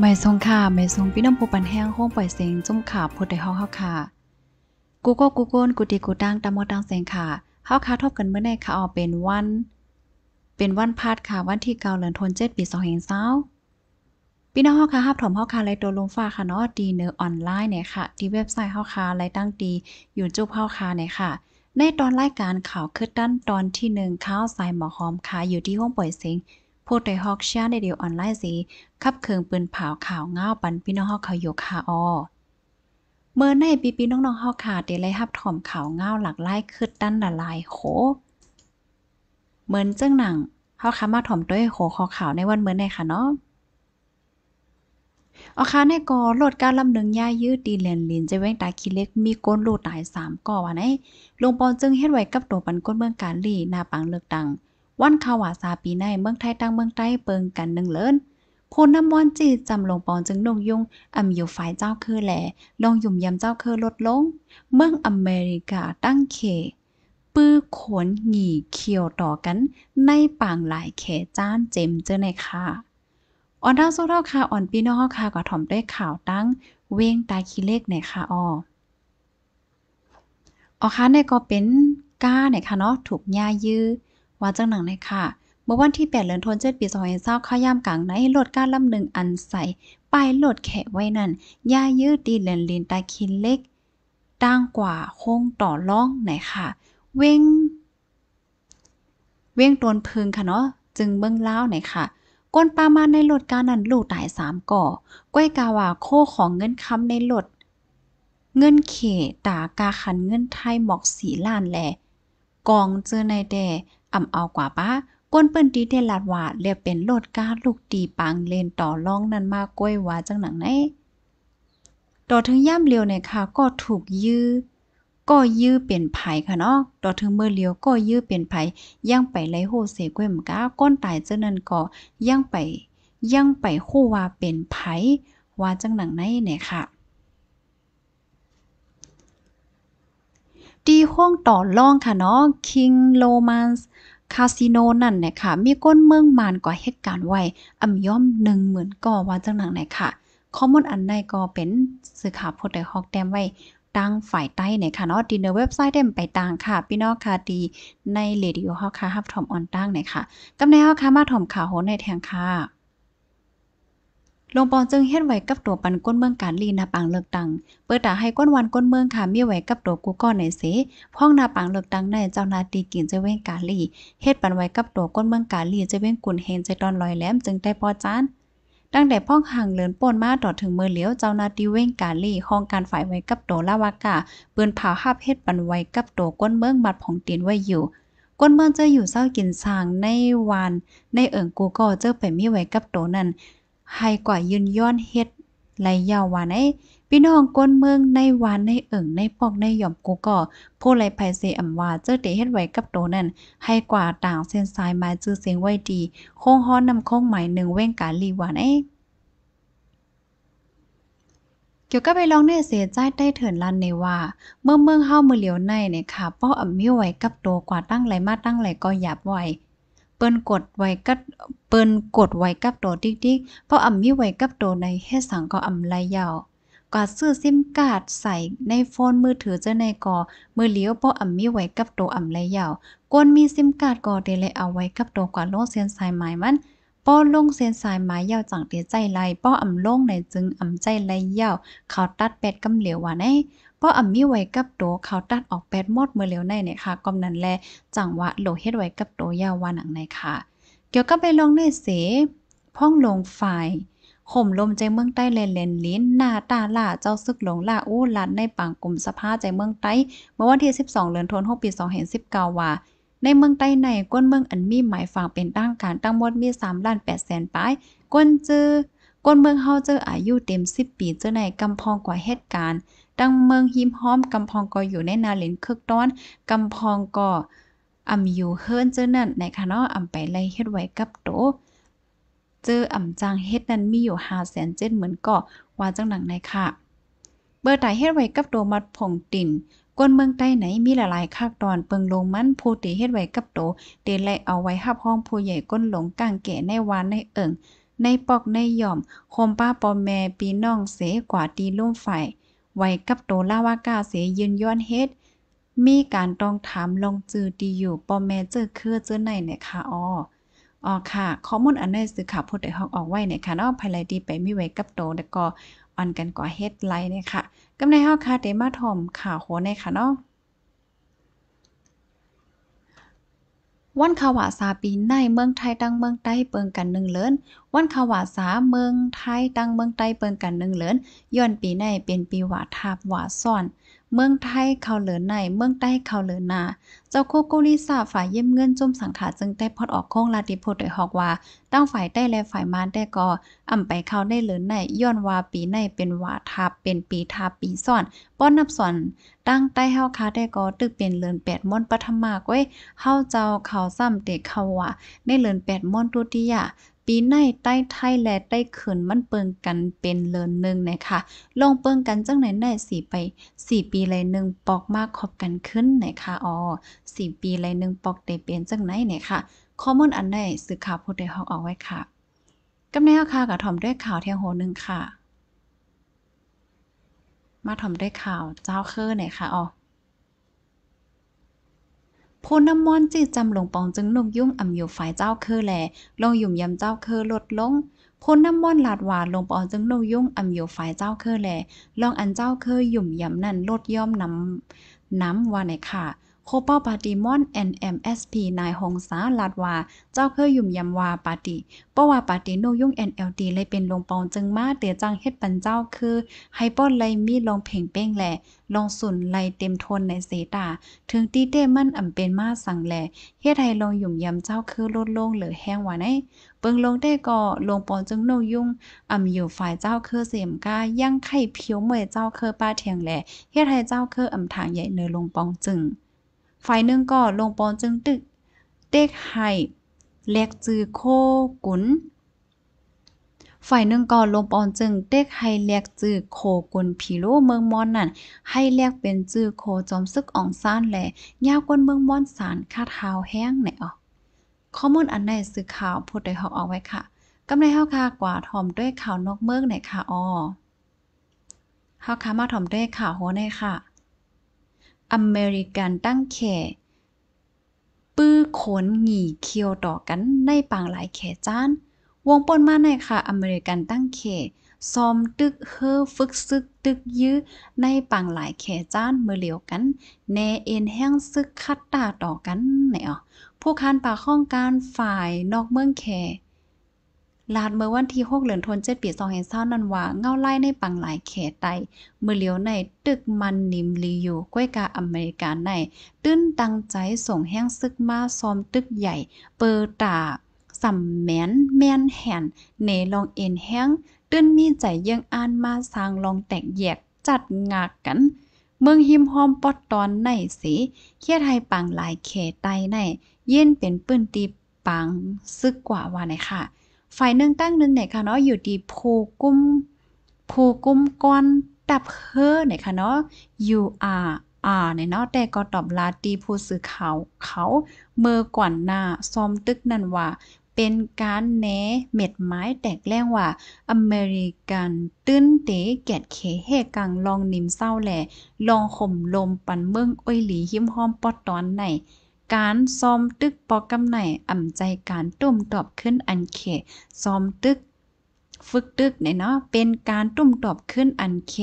ไม่ทรงค่ะไม่ทรงพี่น้องผู้ปันแห้งห้องปล่อยเสียงจุ่มขาพูดได้ห้องเฮาค่ะกูก็กูโกนกูตีกูตั้งตามมอตั้งเสียงค่ะเฮาค่ะทบกันเมื่อไนค่ะออกเป็นวัน เป็นวันพาดค่ะวันที่เก้าเหลือนทนเจ็ดปีสองแห่งเศร้าพี่น้องเฮาค่ะฮับถมเฮาค่ะไลตัวลงฟ้าค่ะเนาะดีเนื้อออนไลน์เนี่ยค่ะ ที่เว็บไซต์เฮาค่ะไลตั้งดีอยู่จุมเฮาค่ะเนี่ยค่ะ ในตอนรายการข่าวคือด้านตอนที่หนึ่งข่าวสายหมอหอมค่ะอยู่ที่ห้องปล่อยเสียงพูกใดฮอกเชียในเดียวออนไลน์สีขับเคืองปืนเผาข่าวเงาปันพี่น้องฮอกขาอยคาออเมื่อในปีปีน้องน้องฮากขาได้ไล่รับถ่อมข่าวเงาหลักไล่ขคืนตั้นละลายโขเหมือนจ้งหนังเฮาคขามาถ่อมด้วยโขขอข่าวในวันเมื่อในค่ะเนาะอาคาในกอโหลดการลำหนึ่งย่ายืดดีเลนลินจะแว้งตาคีเล็กมีก้นลูกตายสามก่อวะไหนลงปอนจึงเฮ็ดไว้กับตัวปันก้นเมืองการลีหน้าปังเลือกดังวันขาวาซาปีใน เมืองไทยตั้งเมืองใต้เปิงกันหนึ่งเลินโพน้ำมอนจีจำลงปองจึงนงยุงอำอยู่ฝ่ายเจ้าคือแหลลองยุ่มยำเจ้าคือลด ลง เมืองอเมริกาตั้งเข ปื้อขนหงี่เขียวต่อกัน ในป่างหลาย เขจ้านเจมเจอในค่ะออนดาวโซเท่าคาอ่อนปีนอค่ะก็ถ่อมด้วยข่าวตั้ง เวงตาคีเลขในค่ะออ ออค่ะในก็เป็นก้าเนี่ยค่ะเนาะถูกย่ายื้อว่าจังหนังไหนค่ะ เมื่อวันที่8เดือนธันวาคมปี2020ข้าย่ามกลางในโหลดการลำหนึ่ง อันใส่ปโหลดแขะไว้นั่น ย่ายืดดีเลนลินตาคินเล็ก ต่างกว่าโค้งต่อล่องไหนค่ะ เว้งเว้งตนพึงค่ะเนาะจึงเบื้องเล่าไหนค่ะ ก้นปามาในโหลดการนั้นลูกตายสามก่อ ก้อยกาวาโคของเงินคำในโหลดเงินเขตากาขันเงินไทยหมอกสีล้านแหลกองเจอในแดอ่ำเอากว่าป้าก้นเปิ้นตีเทลาดว่าเรียเป็นโลดก้าลูกตีปังเลนต่อล่องนั้นมากก้วยว่าจังหนังไหนต่อถึงย่ำเลียวในค่ะก็ถูกยื้อก็ยื้อเปลี่ยนไผ่ค่ะเนาะต่อถึงเมื่อเลียวก็ยื้อเปลี่ยนไผ่ย่างไปไลโฮเซก้วยมก้าก้นตายเจนั้นก็ย่างไปย่างไปคู่ว่าเป็นไผ่ว่าจังหนังไหนเนี่ยค่ะตีห้องต่อรองค่ะเนาะ King Romance คาสิโนนั่นเนี่ยค่ะ มีก้นเมืองมานกว่าเหตุการณ์ไว้อำย่อมหนึ่งเหมือนก่อว่าจังหนังไหนค่ะข้อมูลอันใดก็เป็นสื่อข่าวโพดดฮอกแต้มไว้ ตั้งฝ่ายใต้เนี่ยค่ะ เนาะดีเนอร์เว็บไซต์เต็มไปต่างค่ะพี่น้องค่ะดีในเรดิโอฮอค่ะฮับทอมออนตั้งเนี่ยค่ะกำในฮอค่ะมาทอมข่าวโหในแทงค่ะลงปองจึงเฮ็ดไว้กับตัวปันก้นเมืองการลีนาปังเลือกตัง เปิดตาให้ก้นวันก้นเมืองค่ะมีไว้กับตัวกูก้อนไหนเสพ้องนาปังเลือกตังในเจ้านาตีกินจะเว้งกาลีเฮ็ดปันไว้กับตัวก้นเมืองกาลีจะเว้งกุนเฮนใจตอนลอยแหลมจึงได้พอจานตั้งแต่พ้องห่างเลือนป่นมาต่อถึงมือเหลียวเจ้านาตีเว้งกาลีห้องการฝ่ายไว้กับตัวลาวากาปืนเผาห้าเฮ็ดปันไว้กับตัวก้นเมืองบัดผองตีนไว้อยู่ก้นเมืองเจออยู่เศร้ากินสางในวัน ในเอิงกูก็เจอไปมีไว้กับโตนั่นให้กว่ายืนย้อนเฮ็ดไหลยาวว่าในพี่น้องก้นเมืองในวานในเอิ่งในปอกในหย่อมกูก็ผู้ไรภายเซอำว่าเจ้าเตเฮ็ดไว้กับโตนั่นให้กว่าต่างเส้นสายมาจื้อ เสียงไว้ดี โค้งฮ้อนนำโค้งหมายหนึ่งเว้ง กาลีวานเกี่ยวกับไปลองเนเสียใจได้เถินลันในว่า เมื่อเมืองเฮามือเหลียวในเนี่ยค่ะป้ออำมิวไว้กับโตกว่าตั้งไหลมาตั้งไหลก็หยาบไว้เปิ้นกดไว้กับเปิ้นกดไว้กับโตติ๊กๆ เพราะอ่ำมีไว้กับโตในเฮ็ดสังก็อ่ำไหลยาวกาซื้อซิมการ์ดใส่ในโฟนมือถือเจ้าในกอมือเลี้ยวราออ่ำมีไว้กับโตอ่ำไรยาวกวนมีซิมการ์ดก่อเดเลยเอาไว้กับโตกว่าลงเส้นสายหมายมันป้อลงเส้นสายหมายยาวจังเตใจไรป้ออ่ำลงในจึงอ่ำใจไรยาวเขาตัดเป็ดกำเหลียวว่าในป้ออ่ำมีไว้กับโตเขาตัดออกแปดมอดเมื่อเลียวในเนี่ยค่ะก้มนั้นแลจังว่าโลเฮ็ดไว้กับโตยาวว่าหนังในค่ะ เกี่ยวกับไปลองในเสพ่องลงฝ่ายข่มลมใจเมืองใต้เลนเลนลิ้นหน้าตาล่าเจ้า ซึกหลงล่า อู้ลัดในปางกลุ่มสภา ใจเมืองใต้ เมื่อวันที่ 12เดือนธันวาคมปี2 5 1 9ว่า ในเมืองใต้ในก้นเมืองอันมีหมายฝังเป็นตั้งการตั้งหมดมี3ล้าน8แสนป้ายก้นจื้อก้นเมืองเฮาเจออายุเต็ม10ปีเจอในกำพองกว่าเหตุการณ์ ดังเมืองหิมห้อมกำพองก็อยู่ในนาเลนคึกต้อนกำพองก็อำอยู่เฮิรนเจอนั่นในคะเนาะอำไปไล่เฮ็ดไว้กับโต เจออำจางเฮ็ดนั้นมีอยู่5 7 0 0 0เหมือนก็ว่าจังหนังในค่ะ เบอร์ตายเฮ็ดไว้กับโตมัดผงติ่นกวนเมืองใต้ไหนมีหลายๆคากตอนเปิงลงมันผู้ตีเฮ็ดไว้กับโตเตไลเอาไว้หับห้องผู้ใหญ่ก้นหลง กลางแก่ในวานในเอิงในปอกในหย่อมโคมป้าปอมแม่ปีน้องเสกว่าตีลุ่มฝ่ายไว้กับโตล่าว่าก้าเสยืนย้อนเฮ็ดมีการต้องถามลงจือดีอยู่ปอมแม่เจอคือเจอไหนเนี่ยคะอ๋ออ๋อค่ะข้อมูลอันนี้สื่อข่าวพูดได้ฮอกออกไว้เนีคะเนาะภายไลดีไปมีไว้กับโตแล้วก็ออนกันกว่าเฮ็ดไลน์เนี่ยค่ะกำในเฮาค่ะเดมาท่อมข่าวโหในคะเนาะวันขาวาสาปีในเมืองไทยตั้งเมืองใต้เปิงกันหนึ่งเลินวันขาวาสาเมืองไทยตั้งเมืองใต้เปิงกันหนึ่งเลินย้อนปีในเป็นปีวาทาบวาซ่อนเมืองไทยเขาเหลือใน เมืองใต้เขาเหลือนา เจ้าโคโกลิซาฝ่ายเยี่ยมเงินจุ่มสังขาจึงได้พอดออกโค้งลาติโพดยหอกว่า ตั้งฝ่ายใต้และฝ่ายมานได้ก่ออ่ำไปเขาได้เหลือในย้อนว่าปีในเป็นวาทาเป็นปีทาปีซ่อนป้อนนับส่วนตั้งใต้เฮาคาได้ก่อตึกเป็นเลือนแปดม่อนปฐมมากเว้ยเฮาเจ้าเขาซ้ำเตะเขาว่าในเลือนแปดม่อนตุติยาปีในใต้ไทย และใต้เขินมันเปิงกันเป็นเลินหนึ่งนะคะลงเปิงกันจังไหนแน่สี่ไปสี่ปีเลยหนึ่งปอกมากขอบกันขึ้นนะคะอ๋อสี่ปีเลยหนึ่งปอกได้เป็นจังไหนเนี่ยค่ะ ข้อมูลอันหนสื่อข่าวพูดใดฮอกเอาไว้ค่ะ กำแนวค่ะกับถอมด้วยข่าวเที่ยงโหนึงค่ะ มาถอมด้วยข่าวเจ้าคือไหนค่ะอ๋อคนน้ำมอนจืดจำหลงปองจึงนกยุ่งอ่ำอยู่ฝ่ายเจ้าเคือแลลงหยุ่งยำเจ้าเคือลดลงคนน้ำมอนลาดหวานลงปองจึงนกยุ่งอ่ำอยู่ฝ่ายเจ้าเคือแลลองอันเจ้าเคือหยุ่มยำนั่นลดย่อมน้ำน้ำว่าไหนค่ะโคเป้าปาติมอน NMSP นายหงสา ลาด ว่า เจ้าเคยยุ่มยำว่าปาติเพราะว่าปาติ โนยุ่ง NLD เลยเป็นลงปองจึงมา เตียจังเฮ็ดปันเจ้าคือไฮป้อนไลมีลงเพ่งเป้งแหละลงสุนไลเต็มทนในเสตา ถึง ตีเต้มันอ่ำเป็นมา สั่งแหลเฮ็ดให้ลงหยุ่มยำเจ้าคือลดลงหรือแห้งว่าไหนเปิงลงได้ก็ลงปองจึงโนยุ่งอ่ำอยู่ฝ่ายเจ้าคือเสียมก้าย่งไข่เพียวเมื่อเจ้าคือป้าเทียงแหละเฮ็ดให้เจ้าคืออ่ำทางใหญ่เนยลงปองจึงฝ่ายหนึ่งก็ลงปอนจึงตึกเต็กไห้แลกจือโค กุนฝ่ายหนึ่งก็ลงปอนจึงเต็กให้เรียกจือโคกุนผีโลเมืองมอนนั่นให้เรียกเป็นจือโคจอมซึกอ่องซ่านแหลยาว กวนเมืองมอนสารคาเท้าแห้งไหนออข้อมูลอัน ไหนสื่อข่าวพูดได้หอกเอาไว้ค่ะ กำไรเฮาค่ะกว่าถ่อมด้วยข่าวนกเมืองไหนค่ะออเฮาค่ะมาถอมด้วยข่าวโหในค่ะอเมริกันตั้งแข่ปื้อขนหงี่เคียว ต่อกัน ในปางหลายแข่จ้าน วงปนมาในค่ะ อเมริกันตั้งแข่ซอมตึกเฮอฝึกซึกตึกยื้อในปางหลายแขจ้านมือเหลียวกัน แนเอ็นแห้งซึกคัดตาต่อกันไหนอ่ะผู้คานป่าข้องการฝ่ายนอกเมืองแขลาดเมื่อวันที่6เหลือนทนเจ็มปีสอ2020นร้านันว่าเงาไล่ในปังหลายเขตใตเมื่อเหลียวในตึกมันนิมลีอยู่ก้วยกาอเมริกาในตื้นตั้งใจส่งแห้งซึกมาซอมตึกใหญ่ เปิดตาสัมแมนแมนแหนเนลองเอ็นแห้งตื้นมีใจยังอ่านมาสร้างลองแตกแยกจัดงากกัน เมืองหิมหอมปอดตอนในสีเคียไทยปังหลายเขตใตในเย็นเป็นปื้นตีปังซึกกว่าว่านค่ะฝ่ายหนึ่งตั้งหนึ่งเนี่ยค่ะเนาะอยู่ที่ภูกุ้มภูกุ้มก้อนตับเฮอเนี่ยค่ะเนาะ y u a r อ่าเนี่ยเนาะแต่ก็ตอบ ลาตีผู้สื่อข่าวเขาเมื่อก่อนหน้าซอมตึกนั่นว่า เป็นการแหนเม็ดไม้แตกแรงว่า อเมริกันตื้นเตะแกะเคเฮกังลองนิ่มเศร้าแหล่ลองข่มลมปันเมือง อ้อยหลีหิ้มห้อมปอดตอนไหนการซ้อมตึกปอกกำไหนอ่ำใจการตุ่มตอบขึ้นอันเขซ้อมตึกฝึกตึกเนี่ยเนาะเป็นการตุ่มตอบขึ้นอันเข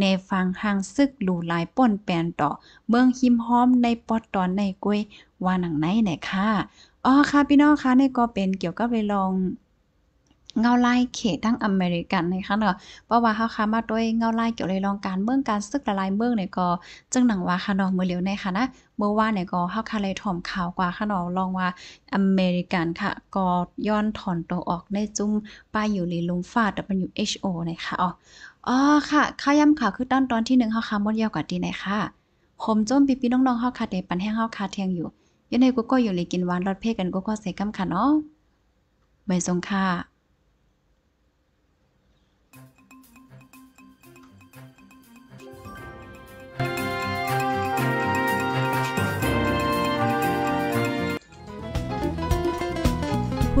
ในฟังห่างซึกหลูลายป่นแปนต่อเมืองหิมห้อมในปอดตอนในกล้วยว่าหนังไหนไหนค่ะอ๋อค่ะพี่น้องคะนี่ก็เป็นเกี่ยวกับเวลองเงาไล่เขตทั้งอเมริกันนะคะเนาะเพราะว่าเขาคามาด้วยเงาไล่เกี่ยวเลยรองการ เมืองการซึกละลายเมืองเนี่ยก็ จึงหนังว่าค่ะเนาะมือเหลียวในค่ะนะ เมื่อว่าเนี่ยก็เขาคาเลยถ่อมข่าวกว่าค่ะเนาะลองว่าอเมริกันค่ะ ก็ย้อนถอนตัวออกในจุ้มป้ายอยู่ในลุงฟา้า WHO นะคะอ๋ออ๋อค่ะข้าย้ำข่าวคือตอนตอนที่หนึ่งเขาคาะมดยาวกว่าดีนะคะผมจ้มปีปีน้องๆเขาค่ะได้ปันแห้งเฮาค่ะเที่ยงอยู่ยังใงกูก็อยู่เลยกินหวานรสเพ่กันกูก็เส่กำค่ะเนาะ ไม่สงค่ะ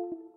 thank you